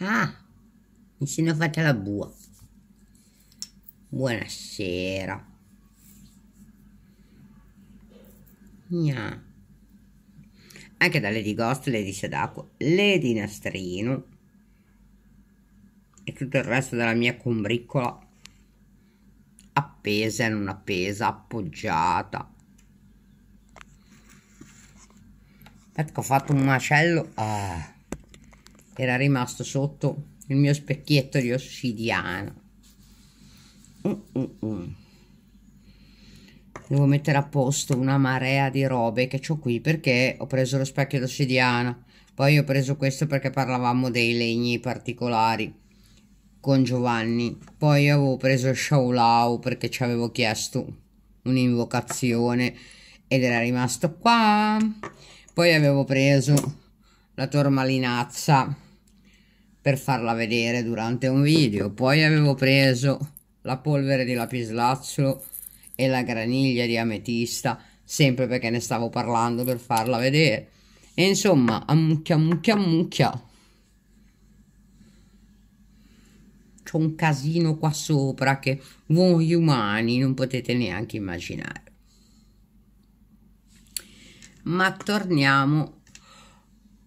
Ah, mi sono fatta la bua. Buonasera. Gna. Anche da Lady Ghost, Lady Sedacqua, Lady Nastrino e tutto il resto della mia combriccola appesa e non appesa, appoggiata. Aspetta che ho fatto un macello. Ah era rimasto sotto il mio specchietto di ossidiana mm, mm, mm. devo mettere a posto una marea di robe che ho qui perché ho preso lo specchio d'ossidiana poi ho preso questo perché parlavamo dei legni particolari con Giovanni. Poi avevo preso Shaolau perché ci avevo chiesto un'invocazione ed era rimasto qua. Poi avevo preso la tormalinazza per farla vedere durante un video poi avevo preso la polvere di lapislazzolo e la graniglia di ametista sempre perché ne stavo parlando per farla vedere e insomma ammucchia ammucchia ammucchia c'è un casino qua sopra che voi umani non potete neanche immaginare ma torniamo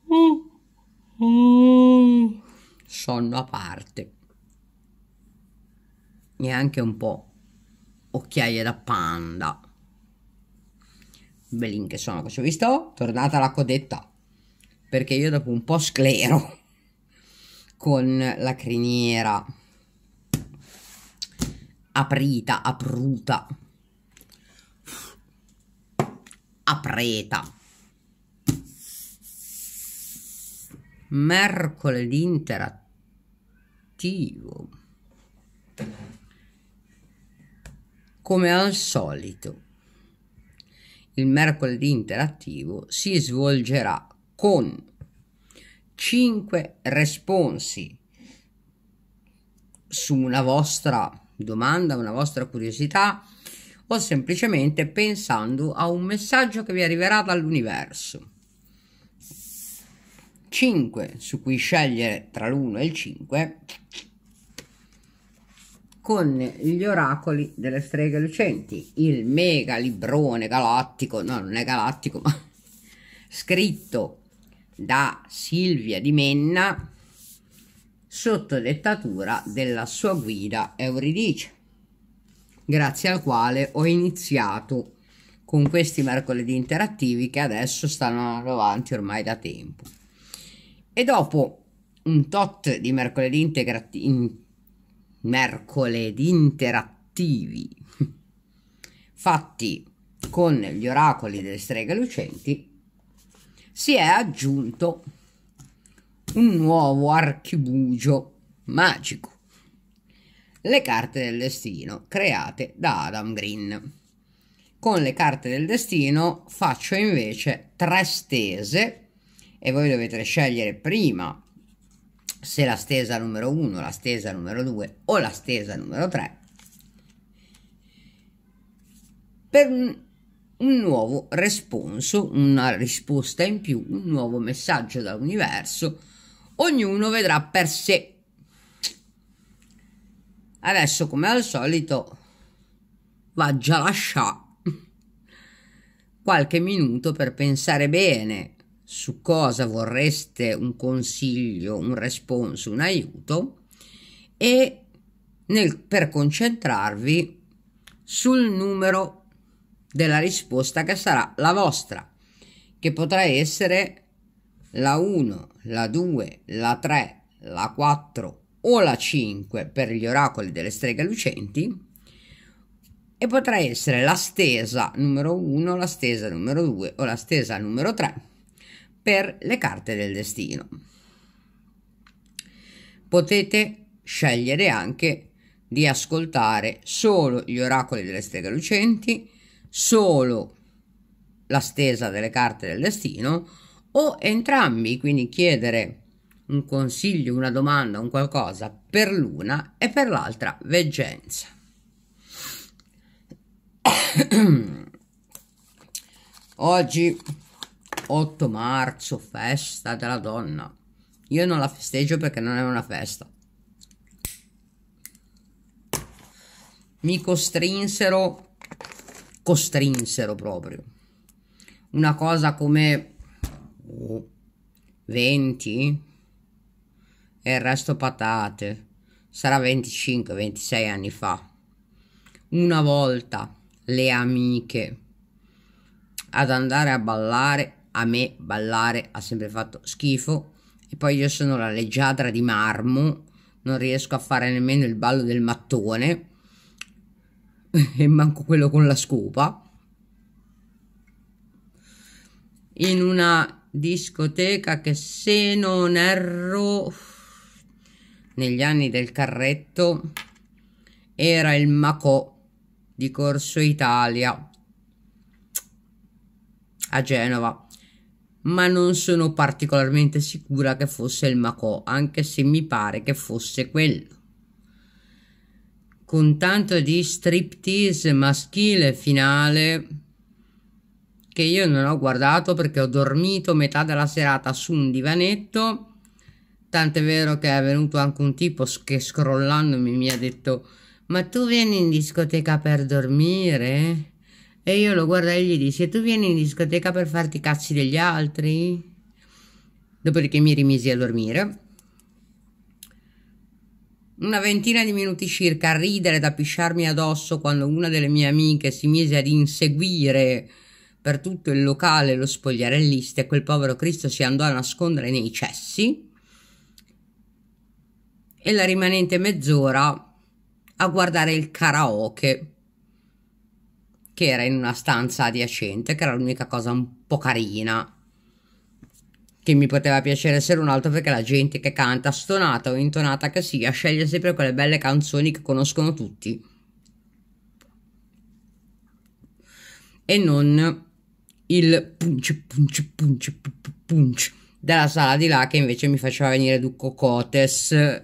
oh, oh sonno a parte Neanche un po' occhiaie da panda belin che sono così visto tornata la codetta perché io dopo un po' sclero con la criniera aprita apruta apreta mercoledì interattiva cattivo. Come al solito, il mercoledì interattivo si svolgerà con 5 responsi su una vostra domanda, una vostra curiosità o semplicemente pensando a un messaggio che vi arriverà dall'universo. 5 su cui scegliere tra l'1 e il 5 con gli oracoli delle streghe lucenti, il mega librone galattico, no non è galattico ma scritto da Silvia di Menna sotto dettatura della sua guida Euridice, grazie al quale ho iniziato con questi mercoledì interattivi che adesso stanno avanti ormai da tempo. E dopo un tot di mercoledì integrati... In... mercoledì interattivi fatti con gli oracoli delle streghe lucenti, si è aggiunto un nuovo archibugio magico, le carte del destino create da Adam Green. Con le carte del destino faccio invece tre stese e voi dovete scegliere prima se la stesa numero 1, la stesa numero 2 o la stesa numero 3 per un nuovo responso, una risposta in più, un nuovo messaggio dall'universo, ognuno vedrà per sé. Adesso, come al solito, va già lasciato qualche minuto per pensare bene su cosa vorreste un consiglio, un responso, un aiuto e nel, per concentrarvi sul numero della risposta che sarà la vostra, che potrà essere la 1, la 2, la 3, la 4 o la 5 per gli oracoli delle streghe lucenti e potrà essere la stesa numero 1, la stesa numero 2 o la stesa numero 3 per le carte del destino. Potete scegliere anche di ascoltare solo gli oracoli delle streghe lucenti, solo la stesa delle carte del destino o entrambi, quindi chiedere un consiglio, una domanda, un qualcosa per l'una e per l'altra veggenza. Oggi 8 marzo, festa della donna. Io non la festeggio perché non è una festa. Mi costrinsero, costrinsero proprio. Una cosa come 20 e il resto patate. Sarà 25-26 anni fa. Una volta le amiche ad andare a ballare a me ballare ha sempre fatto schifo e poi io sono la leggiadra di marmo, non riesco a fare nemmeno il ballo del mattone e manco quello con la scopa. In una discoteca che se non erro negli anni del carretto era il Macò di Corso Italia a Genova ma non sono particolarmente sicura che fosse il Macò, anche se mi pare che fosse quello. Con tanto di striptease maschile finale che io non ho guardato perché ho dormito metà della serata su un divanetto. Tant'è vero che è venuto anche un tipo che scrollandomi mi ha detto: Ma tu vieni in discoteca per dormire? E io lo guardai e gli dissi: E tu vieni in discoteca per farti i cazzi degli altri? Dopodiché mi rimisi a dormire. Una ventina di minuti circa a ridere da pisciarmi addosso quando una delle mie amiche si mise ad inseguire per tutto il locale lo spogliarellista e quel povero Cristo si andò a nascondere nei cessi. E la rimanente mezz'ora a guardare il karaoke che era in una stanza adiacente, che era l'unica cosa un po' carina che mi poteva piacere essere un altro perché la gente che canta, stonata o intonata che sia, sceglie sempre quelle belle canzoni che conoscono tutti. E non il punch punch punch punch della sala di là che invece mi faceva venire Ducco Cotes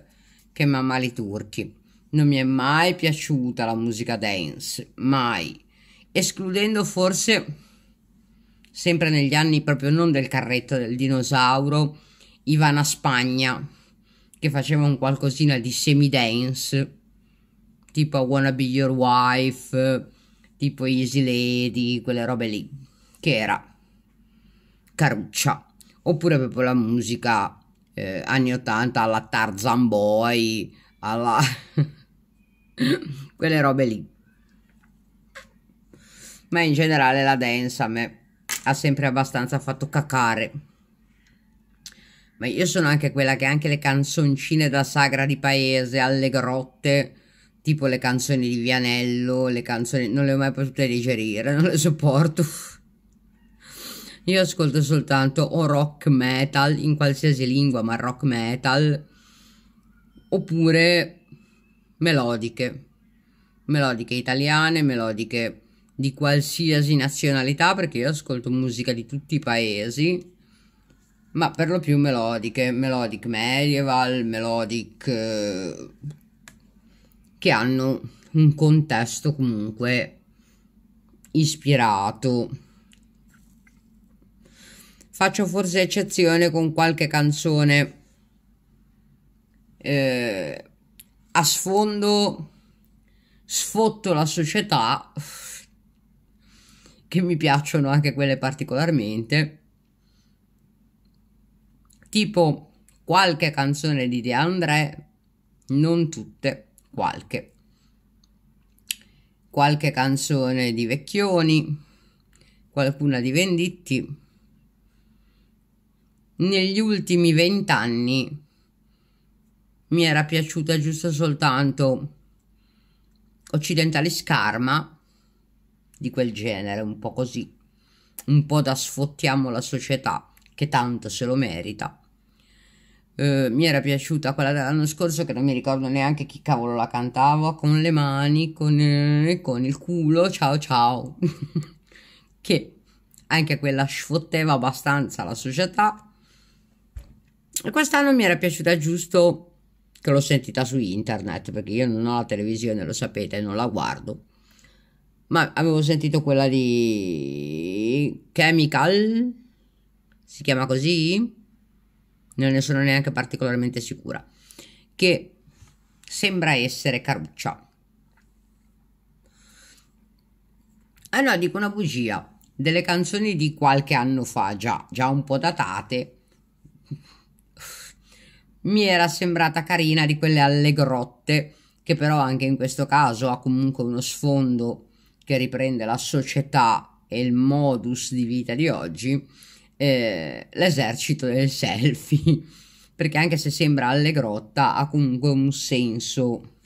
che mamma li turchi. Non mi è mai piaciuta la musica dance, mai escludendo forse sempre negli anni proprio non del carretto del dinosauro Ivana Spagna che faceva un qualcosina di semi dance tipo Wanna Be Your Wife tipo Easy Lady quelle robe lì che era caruccia oppure proprio la musica eh, anni 80 alla Tarzan Boy alla quelle robe lì ma in generale la dance a me ha sempre abbastanza fatto cacare. Ma io sono anche quella che anche le canzoncine da sagra di paese alle grotte, tipo le canzoni di Vianello, le canzoni non le ho mai potute digerire, non le sopporto. Io ascolto soltanto o rock metal in qualsiasi lingua, ma rock metal oppure melodiche. Melodiche italiane, melodiche di qualsiasi nazionalità perché io ascolto musica di tutti i paesi ma per lo più melodiche, melodic medieval, melodic eh, che hanno un contesto comunque ispirato. Faccio forse eccezione con qualche canzone eh, a sfondo sfotto la società che mi piacciono anche quelle particolarmente, tipo qualche canzone di De André, non tutte, qualche. Qualche canzone di Vecchioni, qualcuna di Venditti. Negli ultimi vent'anni mi era piaciuta giusto soltanto Occidentalis Scarma di quel genere, un po' così, un po' da sfottiamo la società che tanto se lo merita. Eh, mi era piaciuta quella dell'anno scorso che non mi ricordo neanche chi cavolo la cantava, con le mani, con, eh, con il culo, ciao ciao, che anche quella sfotteva abbastanza la società. E quest'anno mi era piaciuta giusto che l'ho sentita su internet, perché io non ho la televisione, lo sapete, non la guardo ma avevo sentito quella di Chemical, si chiama così? Non ne sono neanche particolarmente sicura, che sembra essere Caruccia. Ah no, dico una bugia. Delle canzoni di qualche anno fa, già, già un po' datate, mi era sembrata carina di quelle alle grotte, che però anche in questo caso ha comunque uno sfondo che riprende la società e il modus di vita di oggi, eh, l'esercito del selfie, perché anche se sembra allegrotta ha comunque un senso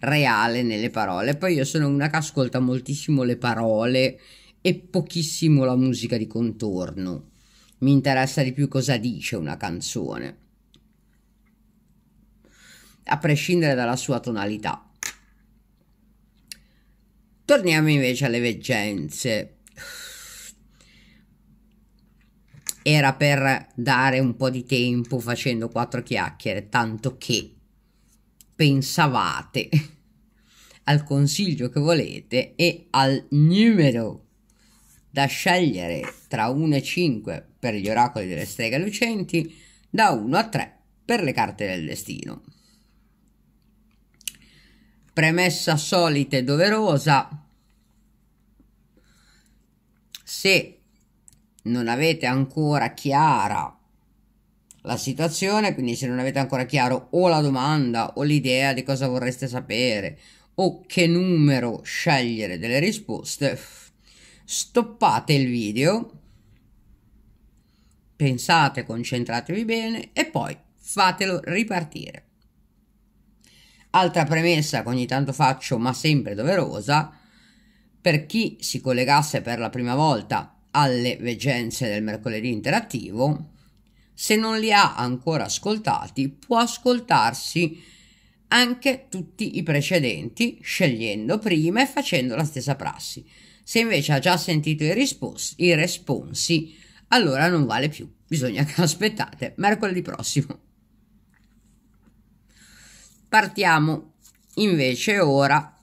reale nelle parole. Poi io sono una che ascolta moltissimo le parole e pochissimo la musica di contorno. Mi interessa di più cosa dice una canzone, a prescindere dalla sua tonalità. Torniamo invece alle veggenze. Era per dare un po' di tempo facendo quattro chiacchiere, tanto che pensavate al consiglio che volete e al numero da scegliere tra 1 e 5 per gli oracoli delle streghe lucenti, da 1 a 3 per le carte del destino premessa solita e doverosa, se non avete ancora chiara la situazione, quindi se non avete ancora chiaro o la domanda o l'idea di cosa vorreste sapere o che numero scegliere delle risposte, stoppate il video, pensate, concentratevi bene e poi fatelo ripartire. Altra premessa che ogni tanto faccio, ma sempre doverosa, per chi si collegasse per la prima volta alle veggenze del mercoledì interattivo, se non li ha ancora ascoltati, può ascoltarsi anche tutti i precedenti, scegliendo prima e facendo la stessa prassi. Se invece ha già sentito i, risposti, i responsi, allora non vale più. Bisogna che aspettate mercoledì prossimo. Partiamo invece ora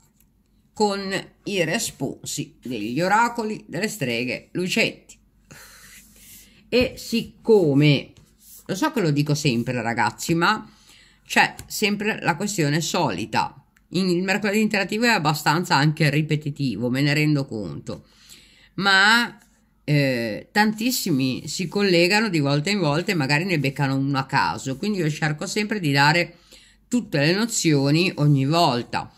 con i responsi degli oracoli delle streghe lucetti. E siccome lo so che lo dico sempre ragazzi, ma c'è sempre la questione solita. Il mercoledì interattivo è abbastanza anche ripetitivo, me ne rendo conto. Ma eh, tantissimi si collegano di volta in volta e magari ne beccano uno a caso, quindi io cerco sempre di dare tutte le nozioni ogni volta.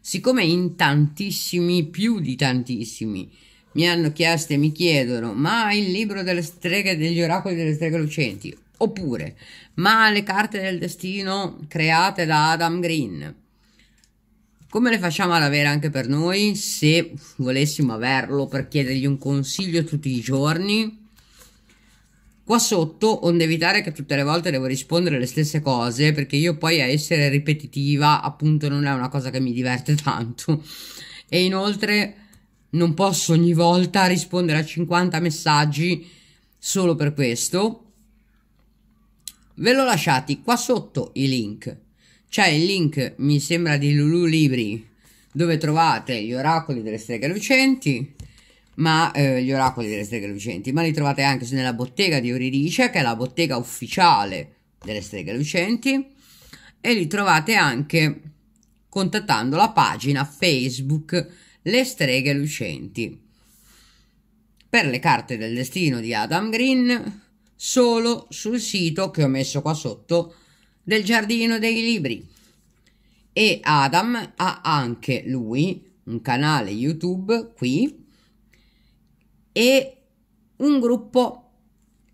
Siccome in tantissimi, più di tantissimi, mi hanno chiesto e mi chiedono, ma il libro delle streghe, degli oracoli delle streghe lucenti, oppure, ma le carte del destino create da Adam Green. Come le facciamo ad avere anche per noi se volessimo averlo per chiedergli un consiglio tutti i giorni? Qua sotto, onde evitare che tutte le volte devo rispondere le stesse cose, perché io poi a essere ripetitiva, appunto, non è una cosa che mi diverte tanto. E inoltre non posso ogni volta rispondere a 50 messaggi solo per questo. Ve l'ho lasciati qua sotto i link. C'è il link, mi sembra, di Lulu Libri, dove trovate gli oracoli delle streghe lucenti ma eh, gli oracoli delle streghe lucenti, ma li trovate anche nella bottega di Oririce, che è la bottega ufficiale delle streghe lucenti, e li trovate anche contattando la pagina Facebook Le streghe lucenti. Per le carte del destino di Adam Green, solo sul sito che ho messo qua sotto del giardino dei libri. E Adam ha anche lui un canale YouTube qui e un gruppo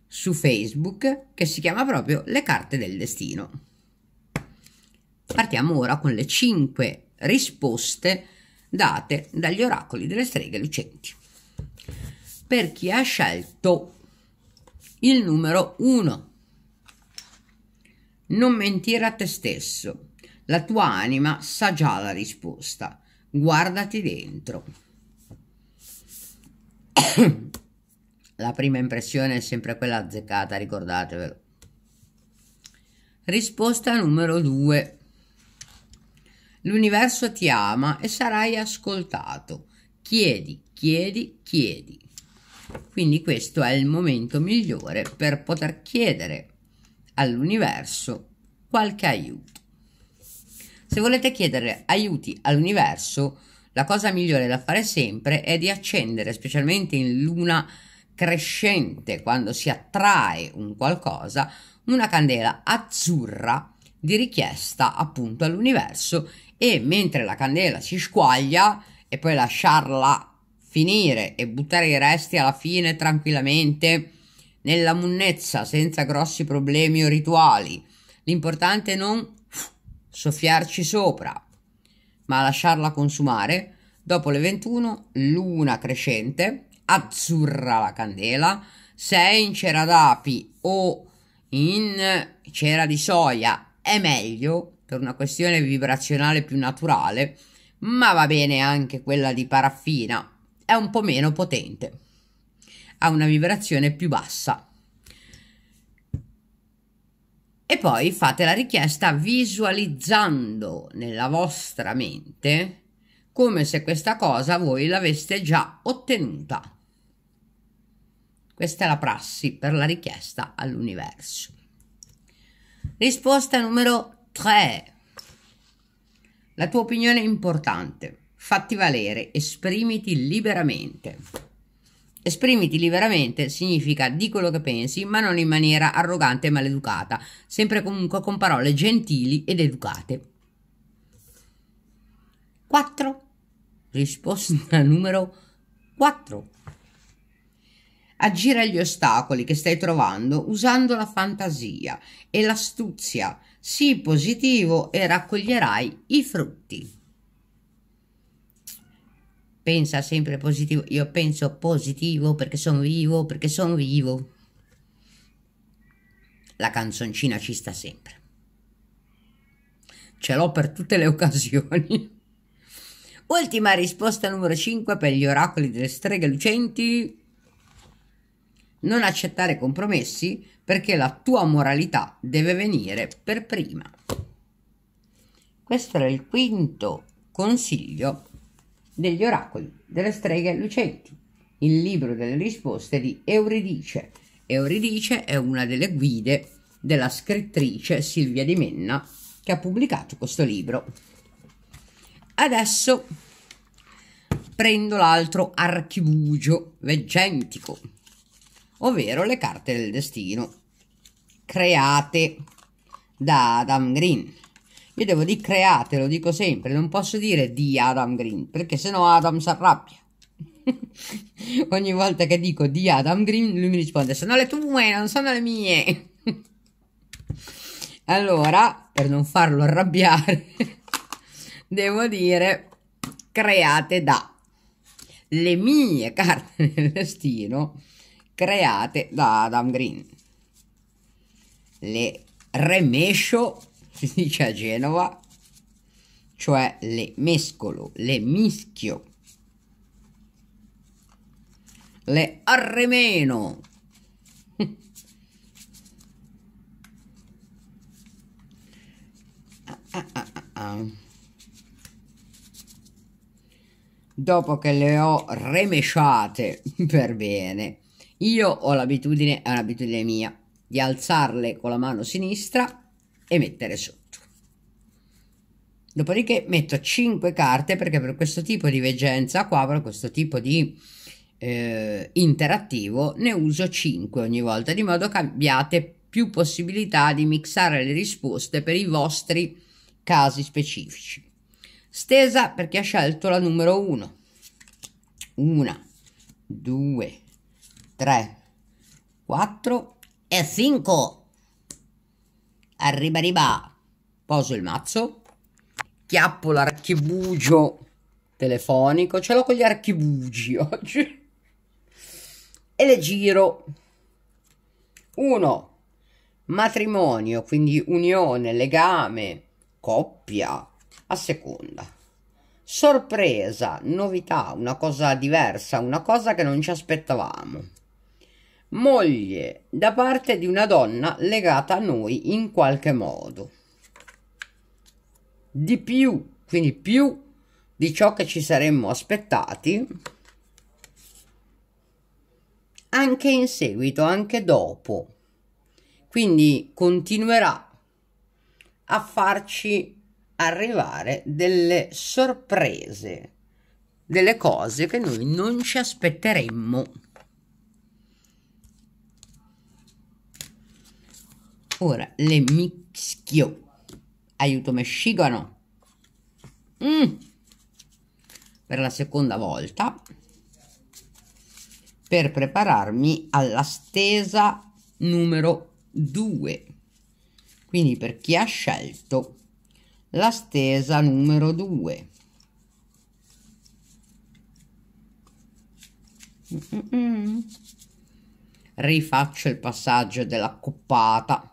su Facebook che si chiama proprio Le carte del destino. Partiamo ora con le 5 risposte date dagli oracoli delle streghe lucenti. Per chi ha scelto il numero 1, non mentire a te stesso, la tua anima sa già la risposta, guardati dentro. La prima impressione è sempre quella azzeccata, ricordatevelo. Risposta numero 2. L'universo ti ama e sarai ascoltato. Chiedi, chiedi, chiedi. Quindi questo è il momento migliore per poter chiedere all'universo qualche aiuto. Se volete chiedere aiuti all'universo, la cosa migliore da fare sempre è di accendere, specialmente in luna crescente, quando si attrae un qualcosa, una candela azzurra di richiesta appunto all'universo e mentre la candela si squaglia e poi lasciarla finire e buttare i resti alla fine tranquillamente nella munnezza senza grossi problemi o rituali. L'importante è non soffiarci sopra ma lasciarla consumare. Dopo le 21, luna crescente, azzurra la candela. Se è in cera d'api o in cera di soia è meglio per una questione vibrazionale più naturale, ma va bene anche quella di paraffina, è un po' meno potente, ha una vibrazione più bassa. E poi fate la richiesta visualizzando nella vostra mente come se questa cosa voi l'aveste già ottenuta. Questa è la prassi per la richiesta all'universo. Risposta numero 3. La tua opinione è importante. Fatti valere, esprimiti liberamente. Esprimiti liberamente significa di quello che pensi, ma non in maniera arrogante e maleducata, sempre comunque con parole gentili ed educate. 4. Risposta numero 4. Agire agli ostacoli che stai trovando usando la fantasia e l'astuzia. Sii positivo e raccoglierai i frutti pensa sempre positivo, io penso positivo perché sono vivo, perché sono vivo. La canzoncina ci sta sempre. Ce l'ho per tutte le occasioni. Ultima risposta numero 5 per gli oracoli delle streghe lucenti. Non accettare compromessi perché la tua moralità deve venire per prima. Questo era il quinto consiglio degli oracoli, delle streghe lucenti, il libro delle risposte di Euridice. Euridice è una delle guide della scrittrice Silvia Di Menna che ha pubblicato questo libro. Adesso prendo l'altro archibugio veggentico, ovvero le carte del destino, create da Adam Green. Io devo dire create, lo dico sempre, non posso dire di Adam Green, perché sennò Adam si arrabbia. Ogni volta che dico di Adam Green, lui mi risponde, sono le tue, non sono le mie. allora, per non farlo arrabbiare, devo dire create da le mie carte del destino create da Adam Green. Le remescio dice a Genova, cioè le mescolo, le mischio, le arremeno. Ah, ah, ah, ah, ah, Dopo che le ho remesciate per bene, io ho l'abitudine, è un'abitudine mia, di alzarle con la mano sinistra e mettere sotto. Dopodiché metto 5 carte perché per questo tipo di veggenza qua, per questo tipo di eh, interattivo, ne uso 5 ogni volta, di modo che abbiate più possibilità di mixare le risposte per i vostri casi specifici. Stesa per chi ha scelto la numero 1. 1, 2, 3, 4 e 5 arriba arriba, poso il mazzo, chiappo l'archibugio telefonico, ce l'ho con gli archibugi oggi, e le giro. 1. Matrimonio, quindi unione, legame, coppia, a seconda. Sorpresa, novità, una cosa diversa, una cosa che non ci aspettavamo moglie da parte di una donna legata a noi in qualche modo. Di più, quindi più di ciò che ci saremmo aspettati, anche in seguito, anche dopo. Quindi continuerà a farci arrivare delle sorprese, delle cose che noi non ci aspetteremmo. Ora le mischio. Aiuto mescigano. Mm. Per la seconda volta. Per prepararmi alla stesa numero 2. Quindi per chi ha scelto la stesa numero 2. Mm, mm -mm. Rifaccio il passaggio della coppata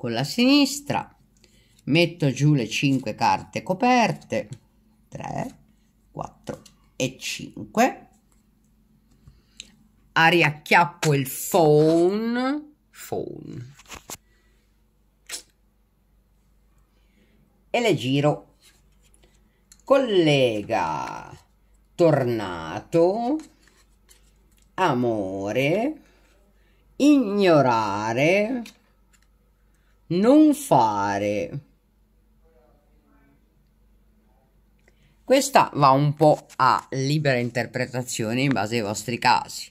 con la sinistra, metto giù le 5 carte coperte, 3, 4 e 5, ariacchiappo il phone, phone, e le giro. Collega, tornato, amore, ignorare, non fare. Questa va un po' a libera interpretazione in base ai vostri casi.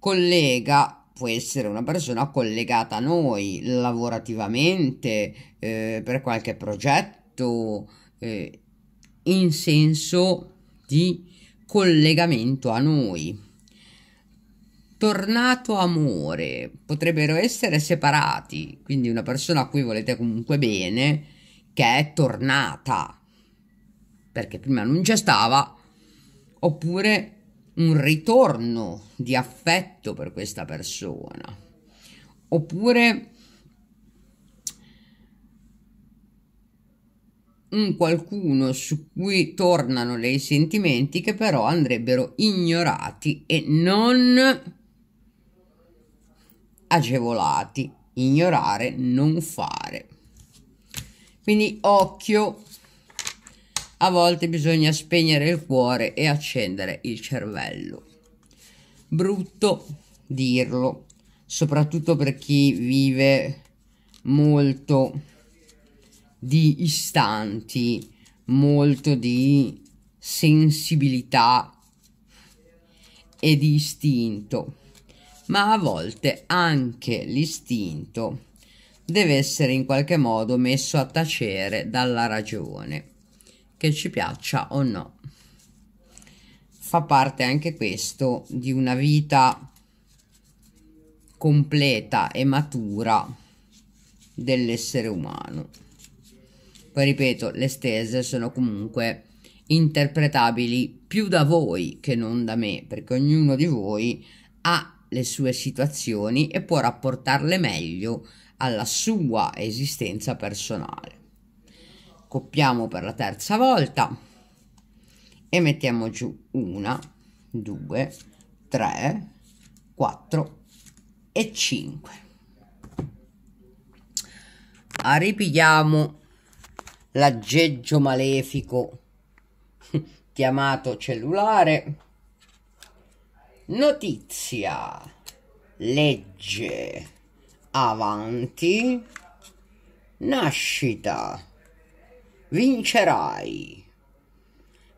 Collega può essere una persona collegata a noi lavorativamente, eh, per qualche progetto, eh, in senso di collegamento a noi tornato amore, potrebbero essere separati, quindi una persona a cui volete comunque bene, che è tornata, perché prima non c'è stava, oppure un ritorno di affetto per questa persona, oppure un qualcuno su cui tornano dei sentimenti che però andrebbero ignorati e non agevolati. Ignorare, non fare. Quindi occhio, a volte bisogna spegnere il cuore e accendere il cervello. Brutto dirlo, soprattutto per chi vive molto di istanti, molto di sensibilità e di istinto ma a volte anche l'istinto deve essere in qualche modo messo a tacere dalla ragione, che ci piaccia o no. Fa parte anche questo di una vita completa e matura dell'essere umano. Poi ripeto, le stese sono comunque interpretabili più da voi che non da me, perché ognuno di voi ha le sue situazioni e può rapportarle meglio alla sua esistenza personale. Coppiamo per la terza volta e mettiamo giù una, due, tre, quattro e cinque. Ripigliamo l'aggeggio malefico chiamato cellulare notizia, legge, avanti, nascita, vincerai.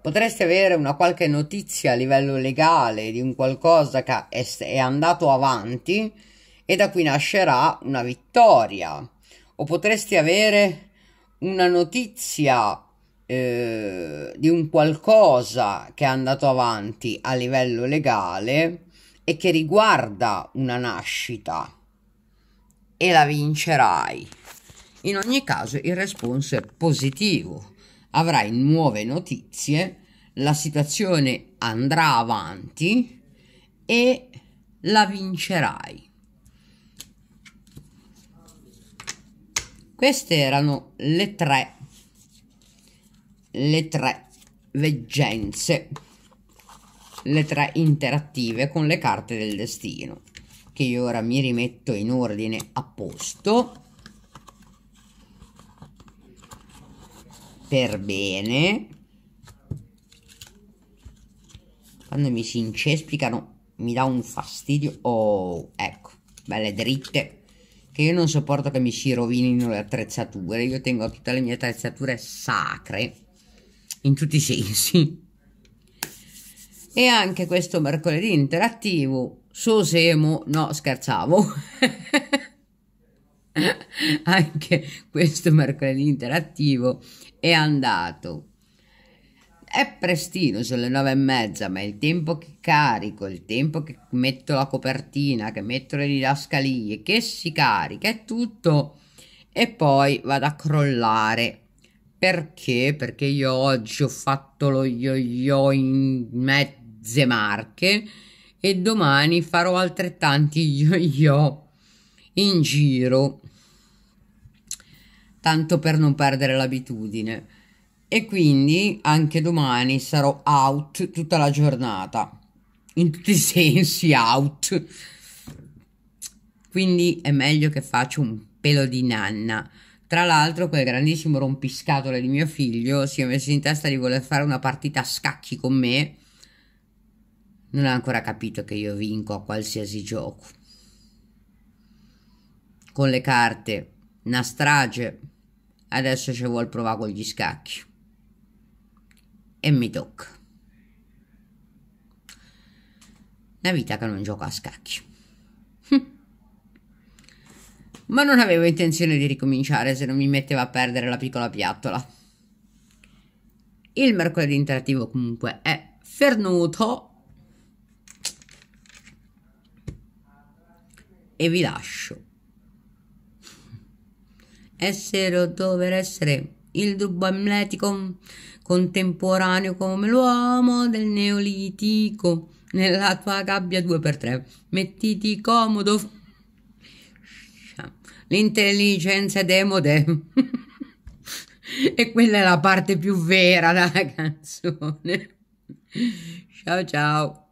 Potreste avere una qualche notizia a livello legale di un qualcosa che è andato avanti e da qui nascerà una vittoria. O potresti avere una notizia eh, di un qualcosa che è andato avanti a livello legale e che riguarda una nascita e la vincerai. In ogni caso il responso è positivo, avrai nuove notizie, la situazione andrà avanti e la vincerai. Queste erano le tre le tre veggenze, le tre interattive con le carte del destino, che io ora mi rimetto in ordine a posto. Per bene. Quando mi si incespicano mi dà un fastidio. Oh, ecco, belle dritte che io non sopporto che mi si rovinino le attrezzature, io tengo tutte le mie attrezzature sacre in tutti i sensi. E anche questo mercoledì interattivo, Sosemo, no scherzavo, anche questo mercoledì interattivo è andato. È prestino, sono le nove e mezza, ma il tempo che carico, il tempo che metto la copertina, che metto le didascalie, che si carica, è tutto, e poi vado a crollare perché? Perché io oggi ho fatto lo yo-yo in mezze marche e domani farò altrettanti yo-yo in giro, tanto per non perdere l'abitudine. E quindi anche domani sarò out tutta la giornata, in tutti i sensi out. Quindi è meglio che faccio un pelo di nanna. Tra l'altro, quel grandissimo rompiscatole di mio figlio si è messo in testa di voler fare una partita a scacchi con me. Non ha ancora capito che io vinco a qualsiasi gioco. Con le carte, una strage. Adesso ci vuol provare con gli scacchi. E mi tocca. Una vita che non gioca a scacchi. Hm ma non avevo intenzione di ricominciare se non mi metteva a perdere la piccola piattola. Il mercoledì interattivo comunque è fernuto e vi lascio. Essere o dover essere il dubbio amletico contemporaneo come l'uomo del neolitico nella tua gabbia 2x3. Mettiti comodo l'intelligenza demode. e quella è la parte più vera della canzone. Ciao ciao.